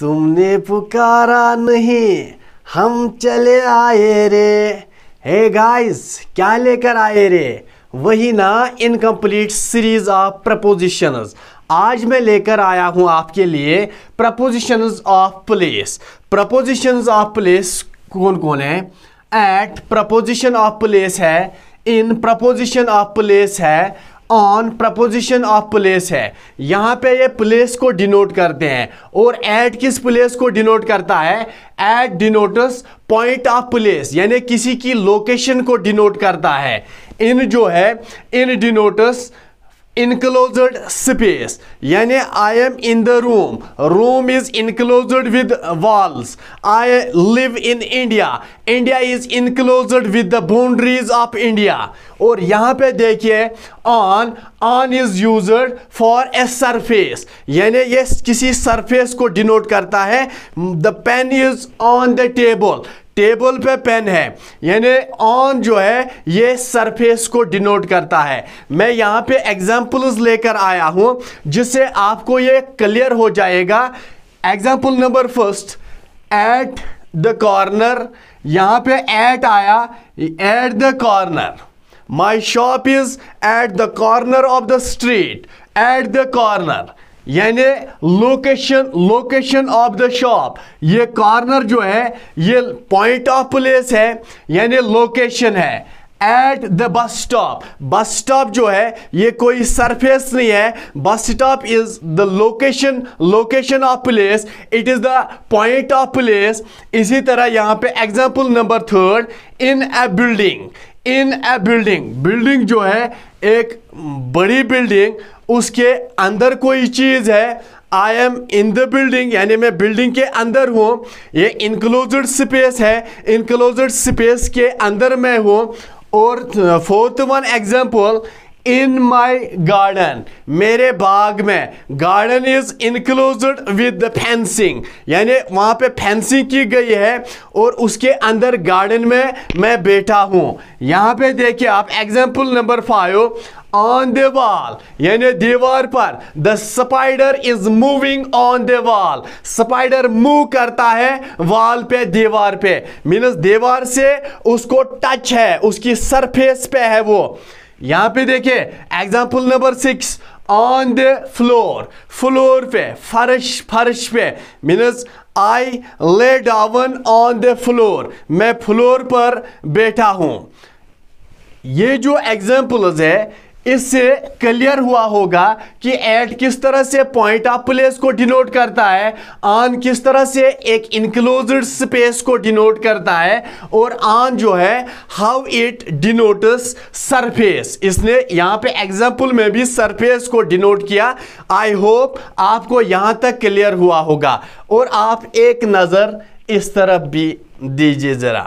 तुमने पुकारा नहीं हम चले आए रे हे गाइस क्या लेकर आए रे वही ना इनकम्प्लीट सीरीज ऑफ प्रपोजिशंस आज मैं लेकर आया हूं आपके लिए prepositions of place prepositions of place कौन कौन है एट प्रपोजिशन ऑफ प्लेस है इन प्रपोजिशन ऑफ प्लेस है ऑन प्रपोजिशन ऑफ प्लेस है यहाँ पे ये प्लेस को डिनोट करते हैं और एट किस प्लेस को डिनोट करता है at denotes point of place यानी किसी की लोकेशन को डिनोट करता है इन जो है इन डिनोटस इनकलोज स्पेस यानि I am in the room room is enclosed with walls I live in India India is enclosed with the boundaries of India और यहाँ पे देखिए on on is used for a surface यानि ये किसी surface को denote करता है the pen is on the table table पे पेन है यानी ऑन जो है ये सरफेस को डिनोट करता है मैं यहाँ पे एग्जाम्पल्स लेकर आया हूँ जिससे आपको ये क्लियर हो जाएगा example number first at the corner यहाँ पे एट आया at the corner my shop is at the corner of the street at the corner यानी location location of the shop ये कॉर्नर जो है ये पॉइंट ऑफ प्लेस है यानी लोकेशन है at the bus stop bus stop जो है ये कोई सरफेस नहीं है bus stop is the location location of place it is the point of place इसी तरह यहाँ पे example number third in a building in a building building जो है एक बड़ी बिल्डिंग उसके अंदर कोई चीज़ है I am in the building यानी मैं बिल्डिंग के अंदर हूँ ये इनक्लोज स्पेस है इनक्लोज स्पेस के अंदर मैं हूँ और fourth one example in my garden मेरे बाग में garden is enclose with the fencing यानी वहाँ पे फेंसिंग की गई है और उसके अंदर गार्डन में मैं बैठा हूँ यहाँ पे देखिए आप example number five on the wall यानी दीवार पर the spider is moving on the wall spider move करता है वॉल पे दीवार पे मीनस दीवार से उसको टच है उसकी सरफेस पे है वो यहां पे देखिए example number six on the floor floor पे फर्श फर्श पे means I lay down on the floor मैं फ्लोर पर बैठा हूं ये जो एग्जाम्पल है इससे क्लियर हुआ होगा कि एट किस तरह से पॉइंट ऑफ प्लेस को डिनोट करता है ऑन किस तरह से एक इनक्लोज स्पेस को डिनोट करता है और ऑन जो है हाउ इट डिनोट सरफेस इसने यहां पे एग्जाम्पल में भी सरफेस को डिनोट किया आई होप आपको यहां तक क्लियर हुआ होगा और आप एक नज़र इस तरफ भी दीजिए ज़रा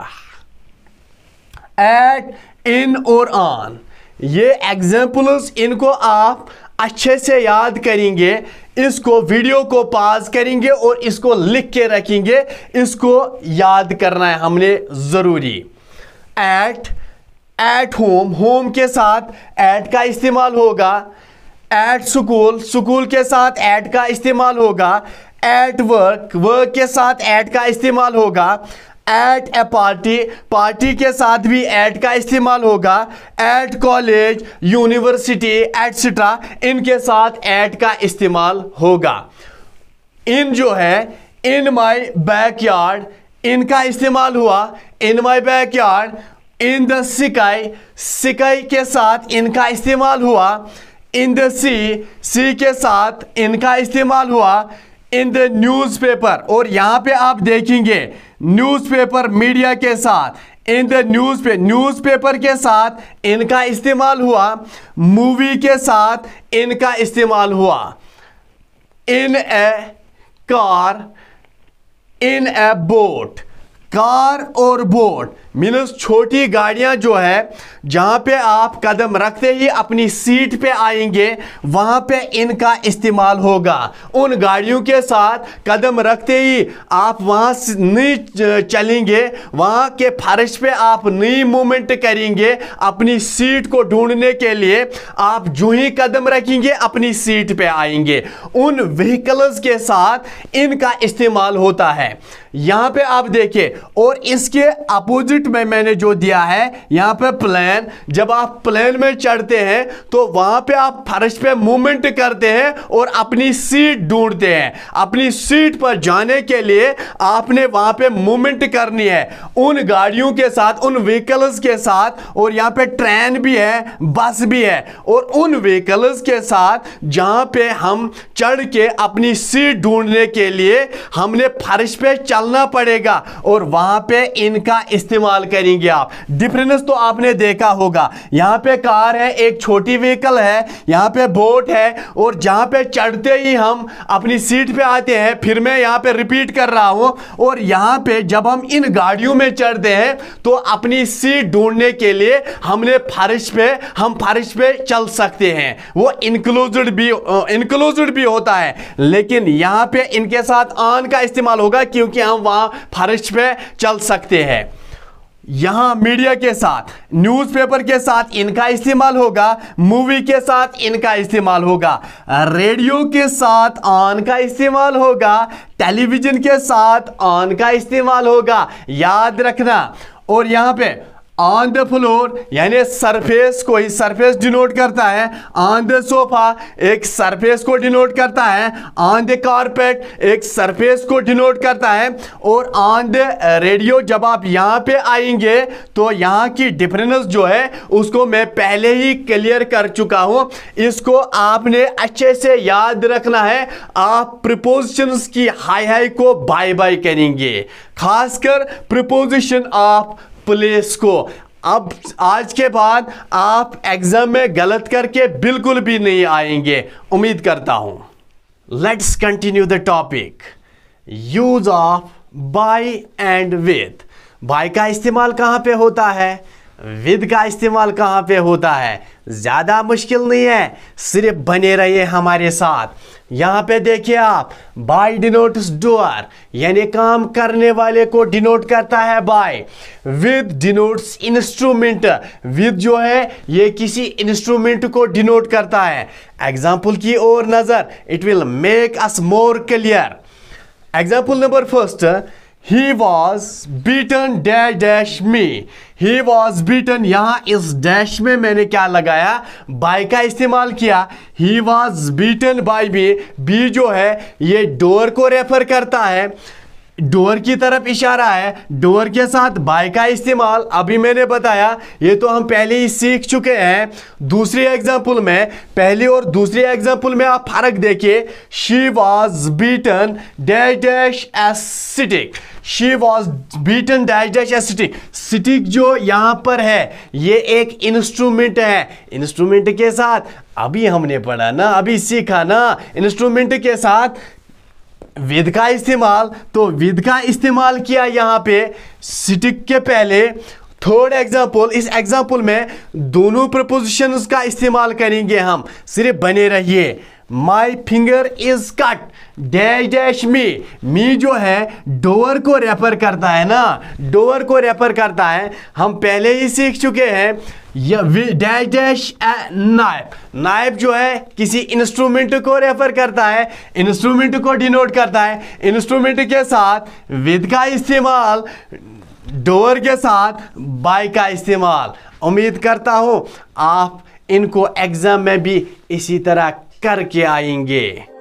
एट इन और ऑन ये एग्जाम्पल्स इनको आप अच्छे से याद करेंगे इसको वीडियो को पॉज करेंगे और इसको लिख के रखेंगे इसको याद करना है हमने ज़रूरी एट एट होम होम के साथ एट का इस्तेमाल होगा एट स्कूल स्कूल के साथ एट का इस्तेमाल होगा एट वर्क वर्क के साथ एट का इस्तेमाल होगा एट ए पार्टी पार्टी के साथ भी एट का इस्तेमाल होगा एट कॉलेज यूनिवर्सिटी एटसेट्रा इनके साथ एट का इस्तेमाल होगा इन जो है इन माई बैक यार्ड इनका इस्तेमाल हुआ in my backyard in the sky sky के साथ इनका इस्तेमाल हुआ इन द सी सी के साथ इनका इस्तेमाल हुआ इन द न्यूज़पेपर और यहाँ पे आप देखेंगे न्यूज़पेपर मीडिया के साथ इन द न्यूज पे न्यूज़पेपर के साथ इनका इस्तेमाल हुआ मूवी के साथ इनका इस्तेमाल हुआ in a car in a boat car और बोट मीनस छोटी गाड़ियां जो है जहां पे आप कदम रखते ही अपनी सीट पे आएंगे वहां पे इनका इस्तेमाल होगा उन गाड़ियों के साथ कदम रखते ही आप वहां नहीं चलेंगे वहां के फर्श पे आप नई मूवमेंट करेंगे अपनी सीट को ढूंढने के लिए आप जो ही कदम रखेंगे अपनी सीट पे आएंगे उन व्हीकल्स के साथ इनका इस्तेमाल होता है यहाँ पे आप देखिए और इसके अपोजिट में मैंने जो दिया है यहां पे प्लेन जब आप प्लेन में चढ़ते हैं तो वहां पे आप फर्श पे मूवमेंट करते हैं और अपनी सीट ढूंढते हैं अपनी सीट पर जाने के लिए आपने वहां पे मूवमेंट करनी है उन गाड़ियों के साथ उन व्हीकल्स के साथ और यहाँ पे ट्रेन भी है बस भी है और उन व्हीकल्स के साथ जहां पे हम चढ़ के अपनी सीट ढूंढने के लिए हमने फर्श पे चलना पड़ेगा और वहां पे इनका इस्तेमाल करेंगे आप डिफरेंस तो आपने देखा होगा यहाँ पे कार है एक छोटी व्हीकल है यहाँ पे बोट है और जहाँ पे चढ़ते ही हम अपनी सीट पे आते हैं फिर मैं यहाँ पे रिपीट कर रहा हूँ और यहाँ पे जब हम इन गाड़ियों में चढ़ते हैं तो अपनी सीट ढूंढने के लिए हमने फारिश पे हम फारिश पे चल सकते हैं वो इंक्लूज भी इंक्लूज भी होता है लेकिन यहाँ पे इनके साथ आन का इस्तेमाल होगा क्योंकि हम वहाँ फारिश पे चल सकते हैं यहां मीडिया के साथ न्यूज़पेपर के साथ इनका इस्तेमाल होगा मूवी के साथ इनका इस्तेमाल होगा रेडियो के साथ ऑन का इस्तेमाल होगा टेलीविजन के साथ ऑन का इस्तेमाल होगा याद रखना और यहां पे ऑन द फ्लोर यानी सरफेस को ही सरफेस डिनोट करता है ऑन द सोफा एक सरफेस को डिनोट करता है ऑन द कारपेट एक सरफेस को डिनोट करता है और ऑन द रेडियो जब आप यहाँ पे आएंगे तो यहाँ की डिफरेंस जो है उसको मैं पहले ही क्लियर कर चुका हूँ इसको आपने अच्छे से याद रखना है आप प्रिपोजिशन की हाई हाई को बाय बाय करेंगे खासकर प्रपोजिशन ऑफ प्लेस को अब आज के बाद आप एग्जाम में गलत करके बिल्कुल भी नहीं आएंगे उम्मीद करता हूं let's continue the topic use of by and with by का इस्तेमाल कहां पे होता है विद का इस्तेमाल कहां पे होता है ज़्यादा मुश्किल नहीं है सिर्फ बने रहिए हमारे साथ यहां पे देखिए आप बाय डिनोट्स डोअर यानी काम करने वाले को डिनोट करता है by with denotes instrument with जो है ये किसी इंस्ट्रूमेंट को डिनोट करता है एग्जाम्पल की ओर नजर it will make us more clear example number first he was beaten dash dash me he was beaten यहाँ इस डैश में मैंने क्या लगाया बाई का इस्तेमाल किया ही वॉज बीटन बाई में बी जो है ये डोर को रेफर करता है डोर की तरफ इशारा है डोर के साथ बाय का इस्तेमाल अभी मैंने बताया ये तो हम पहले ही सीख चुके हैं दूसरी एग्जाम्पल में पहली और दूसरी एग्जाम्पल में आप फर्क देखिए she was beaten dash dash a stick she was beaten dash dash a stick stick जो यहाँ पर है ये एक इंस्ट्रूमेंट है इंस्ट्रूमेंट के साथ अभी हमने पढ़ा ना अभी सीखा ना इंस्ट्रूमेंट के साथ विद का इस्तेमाल तो विद का इस्तेमाल किया यहाँ पे सिटिक के पहले थर्ड एग्जाम्पल इस एग्जाम्पल में दोनों प्रपोजिशंस का इस्तेमाल करेंगे हम सिर्फ बने रहिए my finger is cut dash dash me me जो है डोअर को रेफर करता है ना डोअर को रेफर करता है हम पहले ही सीख चुके हैं डैश डैश नाइप नाइप जो है किसी इंस्ट्रूमेंट को रेफर करता है इंस्ट्रूमेंट को डिनोट करता है इंस्ट्रूमेंट के साथ विद का इस्तेमाल डोर के साथ बाय का इस्तेमाल उम्मीद करता हूँ आप इनको एग्ज़ाम में भी इसी तरह करके आएंगे